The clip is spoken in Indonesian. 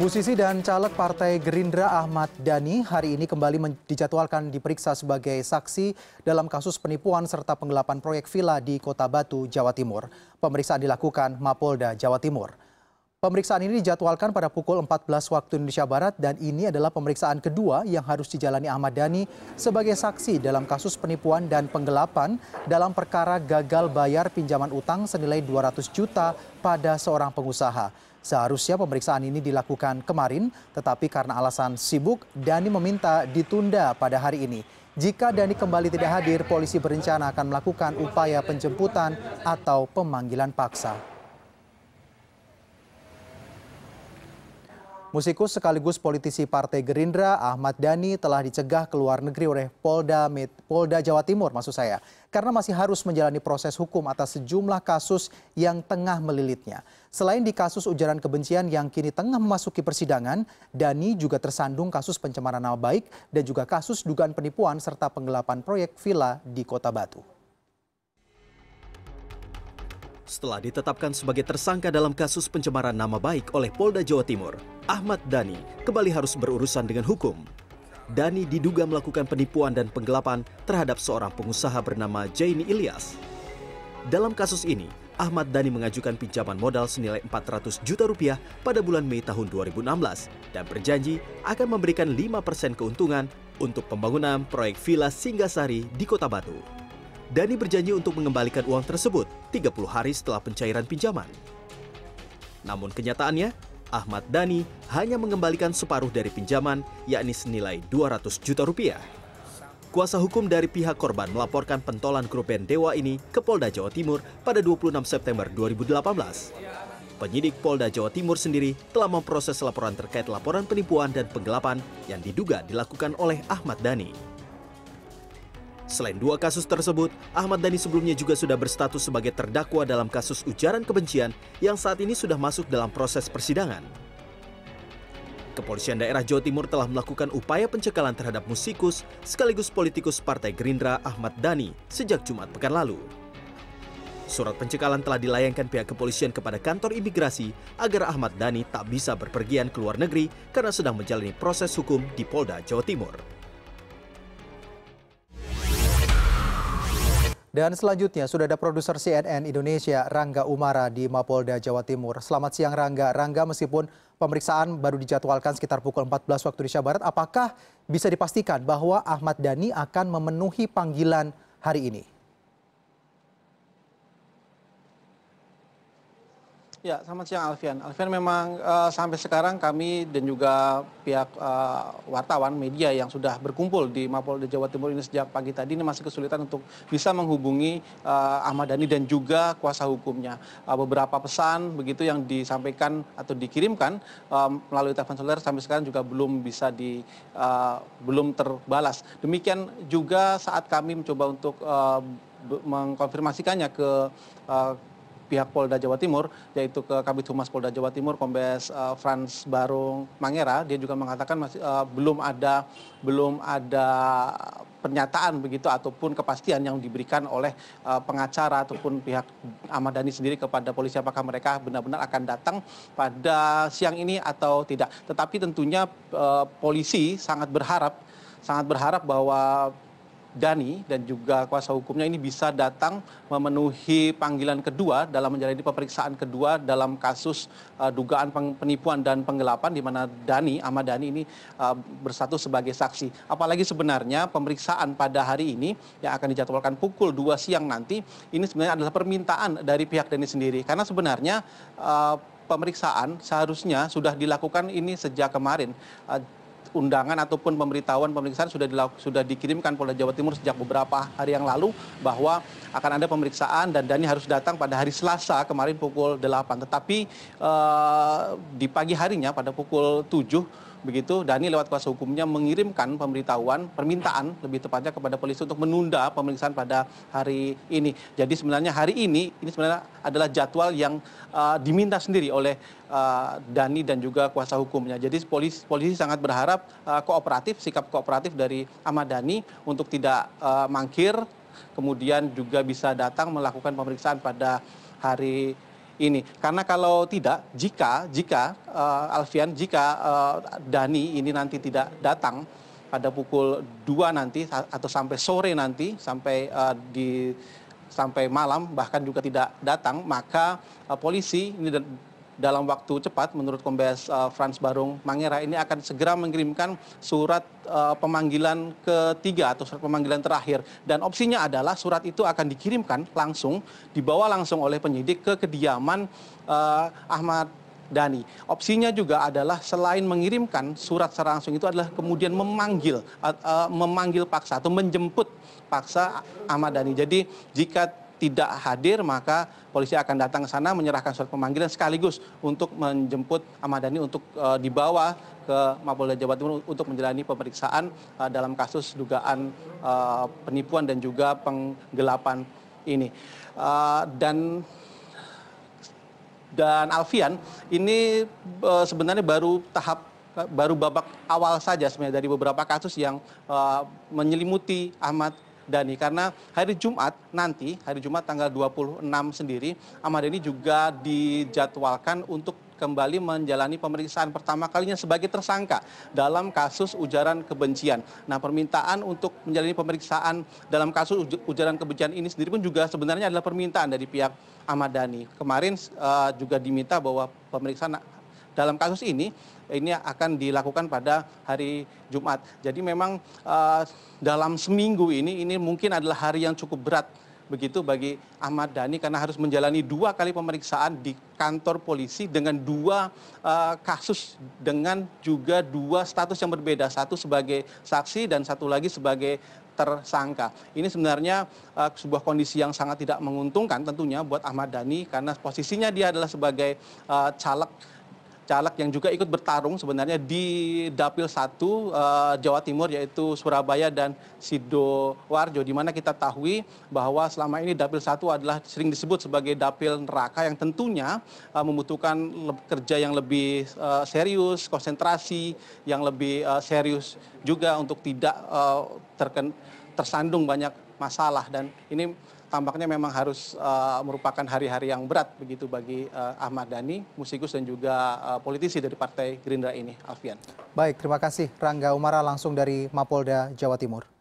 Musisi dan caleg Partai Gerindra Ahmad Dhani hari ini kembali dijadwalkan diperiksa sebagai saksi dalam kasus penipuan serta penggelapan proyek villa di Kota Batu, Jawa Timur. Pemeriksaan dilakukan Mapolda, Jawa Timur. Pemeriksaan ini dijadwalkan pada pukul 14 waktu Indonesia Barat dan ini adalah pemeriksaan kedua yang harus dijalani Ahmad Dhani sebagai saksi dalam kasus penipuan dan penggelapan dalam perkara gagal bayar pinjaman utang senilai 200 juta pada seorang pengusaha. Seharusnya pemeriksaan ini dilakukan kemarin, tetapi karena alasan sibuk, Dhani meminta ditunda pada hari ini. Jika Dhani kembali tidak hadir, polisi berencana akan melakukan upaya penjemputan atau pemanggilan paksa. Musikus sekaligus politisi Partai Gerindra Ahmad Dhani telah dicegah ke luar negeri oleh Polda, Polda Jawa Timur maksud saya karena masih harus menjalani proses hukum atas sejumlah kasus yang tengah melilitnya. Selain di kasus ujaran kebencian yang kini tengah memasuki persidangan, Dhani juga tersandung kasus pencemaran nama baik dan juga kasus dugaan penipuan serta penggelapan proyek villa di Kota Batu. Setelah ditetapkan sebagai tersangka dalam kasus pencemaran nama baik oleh Polda Jawa Timur, Ahmad Dhani kembali harus berurusan dengan hukum. Dhani diduga melakukan penipuan dan penggelapan terhadap seorang pengusaha bernama Jaini Ilyas. Dalam kasus ini, Ahmad Dhani mengajukan pinjaman modal senilai 400 juta rupiah pada bulan Mei tahun 2016 dan berjanji akan memberikan 5% keuntungan untuk pembangunan proyek Villa Singgasari di Kota Batu. Dhani berjanji untuk mengembalikan uang tersebut 30 hari setelah pencairan pinjaman. Namun kenyataannya, Ahmad Dhani hanya mengembalikan separuh dari pinjaman, yakni senilai 200 juta rupiah. Kuasa hukum dari pihak korban melaporkan pentolan grup band Dewa ini ke Polda Jawa Timur pada 26 September 2018. Penyidik Polda Jawa Timur sendiri telah memproses laporan terkait laporan penipuan dan penggelapan yang diduga dilakukan oleh Ahmad Dhani. Selain dua kasus tersebut, Ahmad Dhani sebelumnya juga sudah berstatus sebagai terdakwa dalam kasus ujaran kebencian yang saat ini sudah masuk dalam proses persidangan. Kepolisian daerah Jawa Timur telah melakukan upaya pencekalan terhadap musikus sekaligus politikus Partai Gerindra Ahmad Dhani sejak Jumat pekan lalu. Surat pencekalan telah dilayangkan pihak kepolisian kepada kantor imigrasi agar Ahmad Dhani tak bisa berpergian ke luar negeri karena sedang menjalani proses hukum di Polda, Jawa Timur. Dan selanjutnya sudah ada produser CNN Indonesia Rangga Umara di Mapolda Jawa Timur. Selamat siang Rangga. Rangga meskipun pemeriksaan baru dijadwalkan sekitar pukul 14 waktu Indonesia Barat, apakah bisa dipastikan bahwa Ahmad Dhani akan memenuhi panggilan hari ini? Ya, selamat siang Alfian. Alfian memang uh, sampai sekarang kami dan juga pihak uh, wartawan media yang sudah berkumpul di Mapolda Jawa Timur ini sejak pagi tadi ini masih kesulitan untuk bisa menghubungi uh, Ahmad Dhani dan juga kuasa hukumnya. Uh, beberapa pesan begitu yang disampaikan atau dikirimkan uh, melalui telepon seluler sampai sekarang juga belum bisa di uh, belum terbalas. Demikian juga saat kami mencoba untuk uh, mengkonfirmasikannya ke uh, pihak Polda Jawa Timur, yaitu ke Kabit Humas Polda Jawa Timur, Kombes uh, eh, Franz Barung Mangera, dia juga mengatakan masih, uh, belum ada belum ada pernyataan begitu ataupun kepastian yang diberikan oleh uh, pengacara ataupun pihak Ahmad Dhani sendiri kepada polisi apakah mereka benar-benar akan datang pada siang ini atau tidak. Tetapi tentunya uh, polisi sangat berharap sangat berharap bahwa Dani dan juga kuasa hukumnya ini bisa datang memenuhi panggilan kedua dalam menjalani pemeriksaan kedua dalam kasus uh, dugaan penipuan dan penggelapan di mana Dani Ahmad Dani ini uh, bersatu sebagai saksi. Apalagi sebenarnya pemeriksaan pada hari ini yang akan dijadwalkan pukul 2 siang nanti ini sebenarnya adalah permintaan dari pihak Dani sendiri karena sebenarnya uh, pemeriksaan seharusnya sudah dilakukan ini sejak kemarin. Uh, undangan ataupun pemberitahuan pemeriksaan sudah sudah dikirimkan Polda Jawa Timur sejak beberapa hari yang lalu bahwa akan ada pemeriksaan dan Dani harus datang pada hari Selasa kemarin pukul 8. Tetapi uh, di pagi harinya pada pukul 7 begitu Dani lewat kuasa hukumnya mengirimkan pemberitahuan permintaan lebih tepatnya kepada polisi untuk menunda pemeriksaan pada hari ini. Jadi sebenarnya hari ini ini sebenarnya adalah jadwal yang uh, diminta sendiri oleh uh, Dhani dan juga kuasa hukumnya. Jadi polisi polisi sangat berharap uh, kooperatif sikap kooperatif dari Ahmad Dani untuk tidak uh, mangkir kemudian juga bisa datang melakukan pemeriksaan pada hari ini karena kalau tidak jika jika eh, alfian jika eh, Dani ini nanti tidak datang pada pukul dua nanti atau sampai sore nanti sampai eh, di sampai malam bahkan juga tidak datang maka polisi ini dalam waktu cepat menurut kombes eh, frans barung mangera ini akan segera mengirimkan surat eh, pemanggilan ketiga atau surat pemanggilan terakhir dan opsinya adalah surat itu akan dikirimkan langsung dibawa langsung oleh penyidik ke kediaman eh, Ahmad Dani Opsinya juga adalah selain mengirimkan surat secara langsung itu adalah kemudian memanggil uh, memanggil paksa atau menjemput paksa Ahmad Dani Jadi jika tidak hadir maka polisi akan datang ke sana menyerahkan surat pemanggilan sekaligus untuk menjemput Ahmad Dhani untuk e, dibawa ke Mapolda Jawa Timur untuk menjalani pemeriksaan e, dalam kasus dugaan e, penipuan dan juga penggelapan ini. e, dan dan Alfian ini e, sebenarnya baru tahap baru babak awal saja sebenarnya dari beberapa kasus yang uh, menyelimuti Ahmad Dhani karena hari Jumat nanti, hari Jumat tanggal 26 sendiri, Ahmad Dhani juga dijadwalkan untuk kembali menjalani pemeriksaan pertama kalinya sebagai tersangka dalam kasus ujaran kebencian. Nah, permintaan untuk menjalani pemeriksaan dalam kasus ujaran kebencian ini sendiri pun juga sebenarnya adalah permintaan dari pihak Ahmad Dhani. Kemarin uh, juga diminta bahwa pemeriksaan dalam kasus ini ini akan dilakukan pada hari Jumat. Jadi memang uh, dalam seminggu ini ini mungkin adalah hari yang cukup berat begitu bagi Ahmad Dhani karena harus menjalani dua kali pemeriksaan di kantor polisi dengan dua uh, kasus dengan juga dua status yang berbeda satu sebagai saksi dan satu lagi sebagai tersangka. Ini sebenarnya uh, sebuah kondisi yang sangat tidak menguntungkan tentunya buat Ahmad Dhani karena posisinya dia adalah sebagai uh, caleg caleg yang juga ikut bertarung sebenarnya di dapil satu eh, Jawa Timur yaitu Surabaya dan Sidoarjo di mana kita tahu bahwa selama ini dapil satu adalah sering disebut sebagai dapil neraka yang tentunya eh, membutuhkan kerja yang lebih eh, serius, konsentrasi yang lebih serius juga untuk tidak terken, tersandung banyak masalah dan ini tampaknya memang harus eh, merupakan hari hari yang berat begitu bagi eh, ahmad dhani musikus dan juga eh, politisi dari partai gerindra ini alfian baik terima kasih rangga umara langsung dari mapolda jawa timur